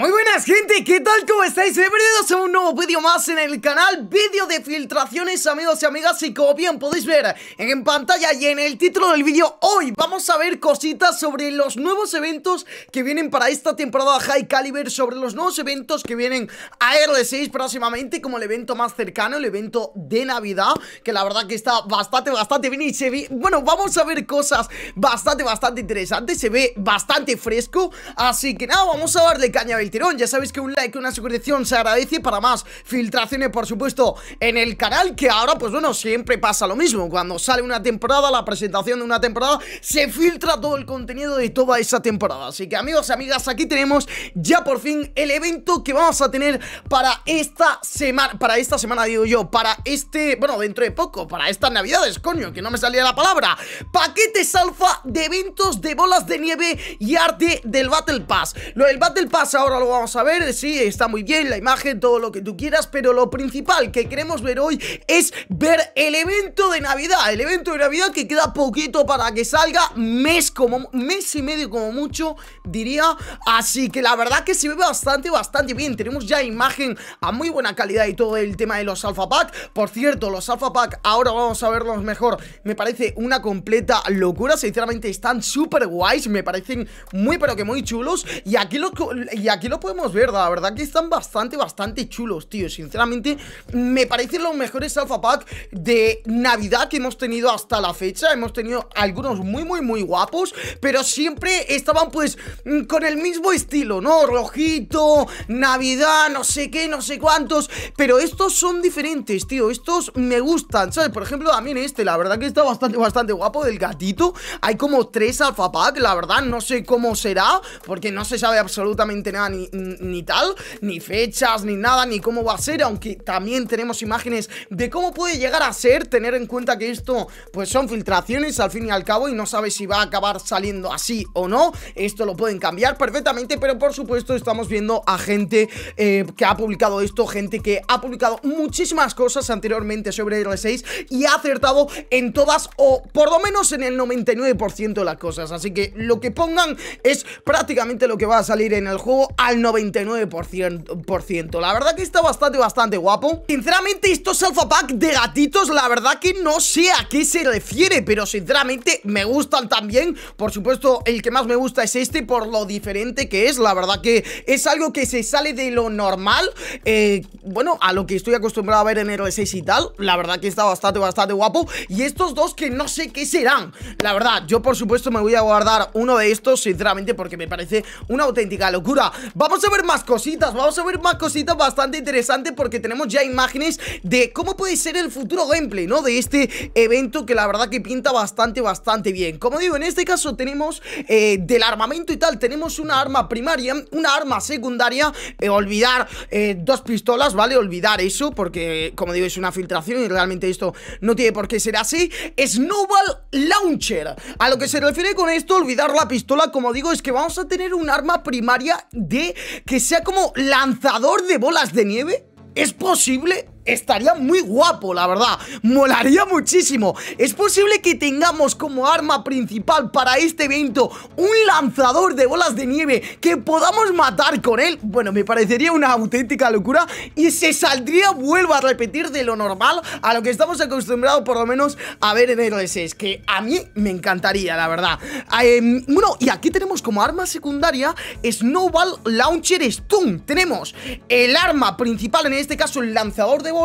Muy buenas gente, ¿qué tal? ¿Cómo estáis? Bienvenidos a un nuevo vídeo más en el canal Vídeo de filtraciones amigos y amigas Y como bien podéis ver en pantalla y en el título del vídeo Hoy vamos a ver cositas sobre los nuevos eventos que vienen para esta temporada High Caliber Sobre los nuevos eventos que vienen a R6 próximamente Como el evento más cercano, el evento de Navidad Que la verdad que está bastante, bastante bien y se ve Bueno, vamos a ver cosas bastante, bastante interesantes Se ve bastante fresco Así que nada, vamos a darle caña cañabel tirón Ya sabéis que un like, una suscripción se agradece para más filtraciones, por supuesto, en el canal Que ahora, pues bueno, siempre pasa lo mismo Cuando sale una temporada, la presentación de una temporada Se filtra todo el contenido de toda esa temporada Así que amigos y amigas, aquí tenemos ya por fin el evento que vamos a tener para esta semana Para esta semana digo yo, para este, bueno, dentro de poco, para estas navidades, coño, que no me salía la palabra Paquetes alfa de eventos de bolas de nieve y arte del Battle Pass Lo del Battle Pass ahora lo vamos a ver Sí, está muy bien la imagen, todo lo que tú quieras Pero lo principal que queremos ver hoy es ver el evento de Navidad El evento de Navidad que queda poquito para que salga Mes como mes y medio como mucho, diría Así que la verdad que se ve bastante, bastante bien Tenemos ya imagen a muy buena calidad y todo el tema de los Alpha Pack Por cierto, los Alpha Pack ahora vamos a verlos mejor Me parece una completa locura Sinceramente están súper guays, me parecen muy pero que muy chulos Y aquí los, y aquí lo podemos ver, la verdad que están bastante, bastante chulos, tío Sinceramente, me parecen los mejores alpha pack de Navidad que hemos tenido hasta la fecha Hemos tenido algunos muy, muy, muy guapos Pero siempre estaban, pues, mm, con el mismo estilo, ¿no? Rojito, Navidad, no sé qué, no sé cuántos Pero estos son diferentes, tío Estos me gustan, ¿sabes? Por ejemplo, también este, la verdad que está bastante, bastante guapo del gatito Hay como tres alfa pack, la verdad, no sé cómo será Porque no se sabe absolutamente nada ni, tal, ni fechas, ni nada, ni cómo va a ser, aunque también tenemos imágenes de cómo puede llegar a ser, tener en cuenta que esto pues son filtraciones al fin y al cabo y no sabes si va a acabar saliendo así o no, esto lo pueden cambiar perfectamente, pero por supuesto estamos viendo a gente eh, que ha publicado esto, gente que ha publicado muchísimas cosas anteriormente sobre R6 y ha acertado en todas o por lo menos en el 99% de las cosas, así que lo que pongan es prácticamente lo que va a salir en el juego al 99%. La verdad que está bastante, bastante guapo. Sinceramente, estos alfa pack de gatitos, la verdad que no sé a qué se refiere, pero sinceramente me gustan también. Por supuesto, el que más me gusta es este por lo diferente que es. La verdad que es algo que se sale de lo normal. Eh, bueno, a lo que estoy acostumbrado a ver en R6 y tal. La verdad que está bastante, bastante guapo. Y estos dos que no sé qué serán. La verdad, yo por supuesto me voy a guardar uno de estos, sinceramente, porque me parece una auténtica locura. Vamos a ver más cositas, vamos a ver más cositas bastante interesantes porque tenemos ya imágenes de cómo puede ser el futuro gameplay, ¿no? De este evento que la verdad que pinta bastante, bastante bien. Como digo, en este caso tenemos eh, del armamento y tal, tenemos una arma primaria, una arma secundaria, eh, olvidar eh, dos pistolas, ¿vale? Olvidar eso porque, como digo, es una filtración y realmente esto no tiene por qué ser así. Snowball Launcher. A lo que se refiere con esto, olvidar la pistola, como digo, es que vamos a tener un arma primaria de que sea como lanzador de bolas de nieve? ¿Es posible? estaría muy guapo, la verdad Molaría muchísimo Es posible que tengamos como arma principal para este evento Un lanzador de bolas de nieve que podamos matar con él Bueno, me parecería una auténtica locura Y se saldría, vuelvo a repetir, de lo normal A lo que estamos acostumbrados por lo menos a ver en RSS. es Que a mí me encantaría, la verdad em, Bueno, y aquí tenemos como arma secundaria Snowball Launcher Stun Tenemos el arma principal, en este caso el lanzador de bolas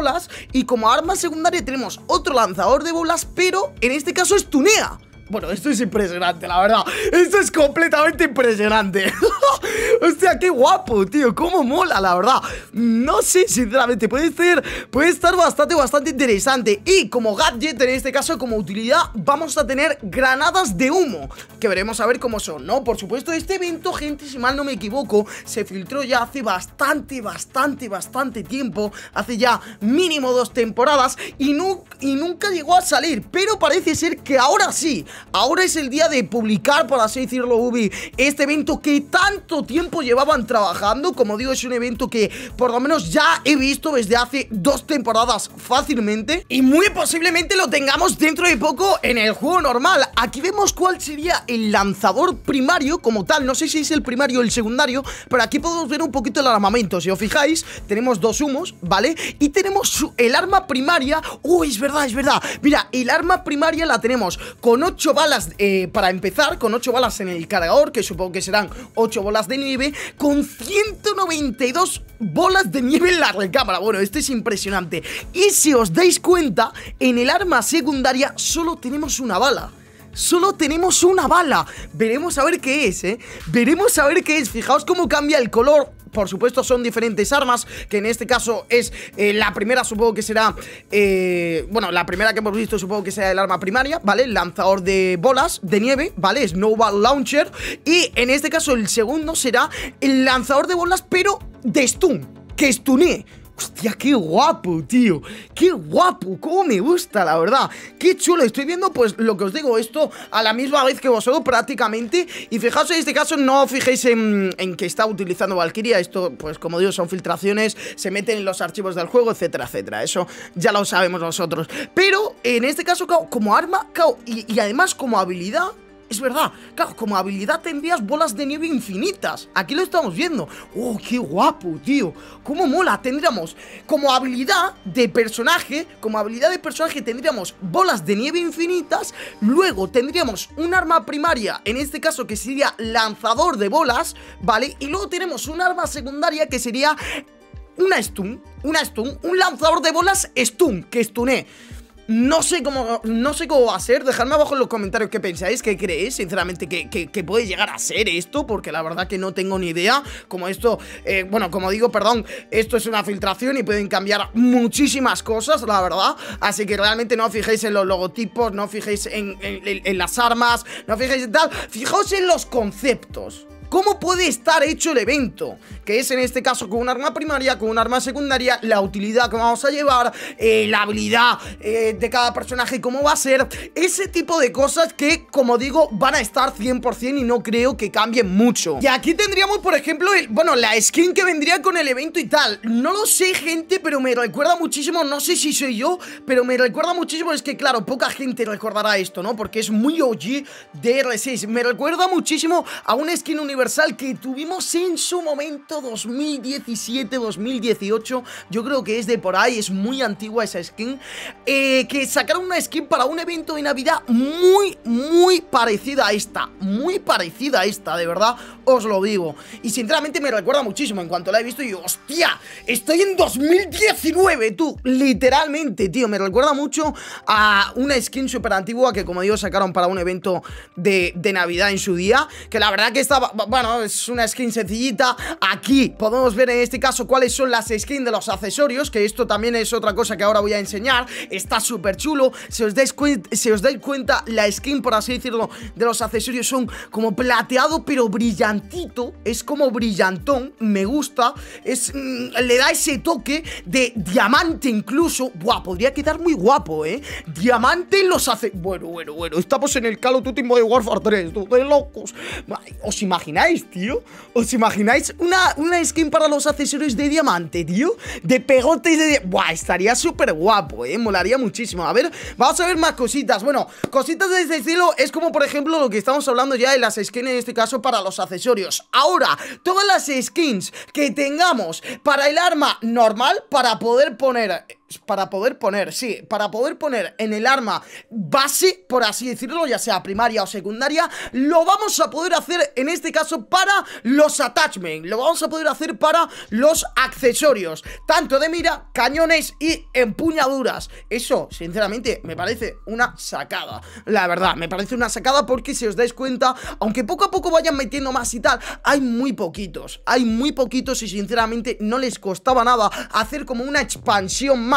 y como arma secundaria tenemos otro lanzador de bolas, pero en este caso es tunea. Bueno, esto es impresionante, la verdad Esto es completamente impresionante Hostia, qué guapo, tío. Cómo mola, la verdad. No sé, sinceramente. Puede ser, puede estar bastante, bastante interesante. Y como gadget, en este caso, como utilidad, vamos a tener granadas de humo. Que veremos a ver cómo son, ¿no? Por supuesto, este evento, gente, si mal no me equivoco, se filtró ya hace bastante, bastante, bastante tiempo. Hace ya mínimo dos temporadas. Y, y nunca llegó a salir. Pero parece ser que ahora sí. Ahora es el día de publicar, por así decirlo, Ubi, este evento que tanto tiempo llevaban trabajando Como digo, es un evento que por lo menos ya he visto desde hace dos temporadas fácilmente Y muy posiblemente lo tengamos dentro de poco en el juego normal Aquí vemos cuál sería el lanzador primario como tal No sé si es el primario o el secundario Pero aquí podemos ver un poquito el armamento Si os fijáis, tenemos dos humos, ¿vale? Y tenemos el arma primaria Uy, es verdad, es verdad Mira, el arma primaria la tenemos con 8 balas eh, para empezar Con 8 balas en el cargador, que supongo que serán 8 bolas de nivel con 192 bolas de nieve en la recámara. Bueno, esto es impresionante. Y si os dais cuenta, en el arma secundaria solo tenemos una bala. Solo tenemos una bala. Veremos a ver qué es, ¿eh? Veremos a ver qué es. Fijaos cómo cambia el color por supuesto son diferentes armas, que en este caso es eh, la primera, supongo que será, eh, bueno, la primera que hemos visto supongo que sea el arma primaria, ¿vale? lanzador de bolas de nieve, ¿vale? Snowball Launcher, y en este caso el segundo será el lanzador de bolas, pero de stun, que stunee. Hostia, qué guapo, tío Qué guapo, cómo me gusta, la verdad Qué chulo, estoy viendo, pues, lo que os digo Esto a la misma vez que vosotros prácticamente Y fijaos en este caso, no fijéis en, en que está utilizando Valkyria Esto, pues, como digo, son filtraciones Se meten en los archivos del juego, etcétera, etcétera Eso ya lo sabemos nosotros Pero, en este caso, como arma, y, y además como habilidad es verdad, claro, como habilidad tendrías bolas de nieve infinitas. Aquí lo estamos viendo. ¡Oh, qué guapo, tío! ¡Cómo mola! Tendríamos como habilidad de personaje, como habilidad de personaje tendríamos bolas de nieve infinitas, luego tendríamos un arma primaria, en este caso que sería lanzador de bolas, ¿vale? Y luego tenemos un arma secundaria que sería una stun, una stun, un lanzador de bolas stun, que stuné. No sé cómo no sé cómo va a ser. Dejadme abajo en los comentarios qué pensáis, qué creéis, sinceramente, que, puede llegar a ser esto, porque la verdad que no tengo ni idea. Como esto, eh, bueno, como digo, perdón, esto es una filtración y pueden cambiar muchísimas cosas, la verdad. Así que realmente no fijéis en los logotipos, no fijéis en, las armas, no fijéis en tal. Fijaos en los conceptos. ¿Cómo puede estar hecho el evento? Que es en este caso con un arma primaria, con un arma secundaria, la utilidad que vamos a llevar, eh, la habilidad eh, de cada personaje, cómo va a ser, ese tipo de cosas que, como digo, van a estar 100% y no creo que cambien mucho. Y aquí tendríamos, por ejemplo, bueno, la skin que vendría con el evento y tal. No lo sé, gente, pero me recuerda muchísimo, no sé si soy yo, pero me recuerda muchísimo, es que claro, poca gente recordará esto, ¿no? Porque es muy OG de R6. Me recuerda muchísimo a una skin universal que tuvimos en su momento 2017-2018. Yo creo que es de por ahí, es muy antigua esa skin. Eh, que sacaron una skin para un evento de Navidad muy, muy parecida a esta. Muy parecida a esta, de verdad, os lo digo. Y sinceramente me recuerda muchísimo. En cuanto la he visto, y hostia, estoy en 2019, tú. Literalmente, tío, me recuerda mucho a una skin súper antigua que, como digo, sacaron para un evento de, Navidad en su día. Que la verdad que estaba bueno, es una skin sencillita Aquí podemos ver en este caso cuáles son las skins de los accesorios Que esto también es otra cosa que ahora voy a enseñar Está súper chulo Si os dais, si os cuenta, la skin, por así decirlo, de los accesorios son como plateado pero brillantito Es como brillantón, me gusta es, mm, Le da ese toque de diamante incluso Buah, podría quedar muy guapo, ¿eh? Diamante los hace. Bueno, bueno, bueno, estamos en el calo of Duty Warfare 3 De locos ¿Os imagino imagináis, tío? ¿Os imagináis una, una skin para los accesorios de diamante, tío? De pegotes de... Buah, estaría súper guapo, ¿eh? Molaría muchísimo A ver, vamos a ver más cositas Bueno, cositas de este estilo es como, por ejemplo, lo que estamos hablando ya de las skins en este caso para los accesorios Ahora, todas las skins que tengamos para el arma normal para poder poner para poder poner, sí, para poder poner en el arma base, por así decirlo, ya sea primaria o secundaria, lo vamos a poder hacer en este caso para los attachments, lo vamos a poder hacer para los accesorios, tanto de mira, cañones y empuñaduras. Eso, sinceramente, me parece una sacada, la verdad, me parece una sacada porque si os dais cuenta, aunque poco a poco vayan metiendo más y tal, hay muy poquitos, hay muy poquitos y sinceramente no les costaba nada hacer como una expansión más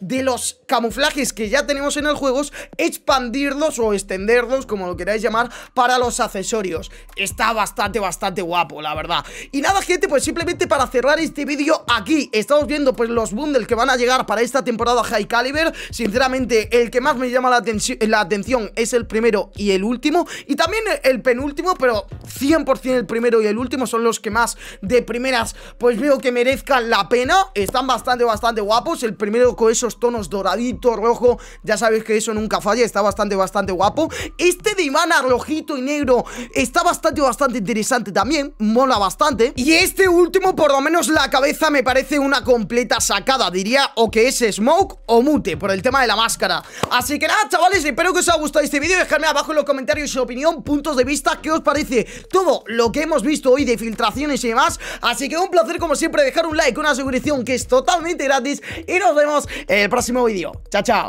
de los camuflajes que ya tenemos en el juego, expandirlos o extenderlos, como lo queráis llamar, para los accesorios. Está bastante, bastante guapo, la verdad. Y nada, gente, pues simplemente para cerrar este vídeo aquí, estamos viendo pues los bundles que van a llegar para esta temporada High Caliber. Sinceramente, el que más me llama la, la atención es el primero y el último. Y también el penúltimo, pero 100% el primero y el último son los que más de primeras, pues veo que merezcan la pena. Están bastante, bastante guapos. El primero con esos tonos doradito, rojo Ya sabéis que eso nunca falla, está bastante, bastante guapo Este de mana rojito y negro está bastante, bastante interesante también Mola bastante Y este último, por lo menos la cabeza me parece una completa sacada Diría o que es Smoke o Mute por el tema de la máscara Así que nada, chavales, espero que os haya gustado este vídeo Dejadme abajo en los comentarios su opinión, puntos de vista ¿Qué os parece todo lo que hemos visto hoy de filtraciones y demás? Así que un placer como siempre dejar un like, una suscripción que es totalmente gratis Y nos vemos en el próximo vídeo Chao, chao.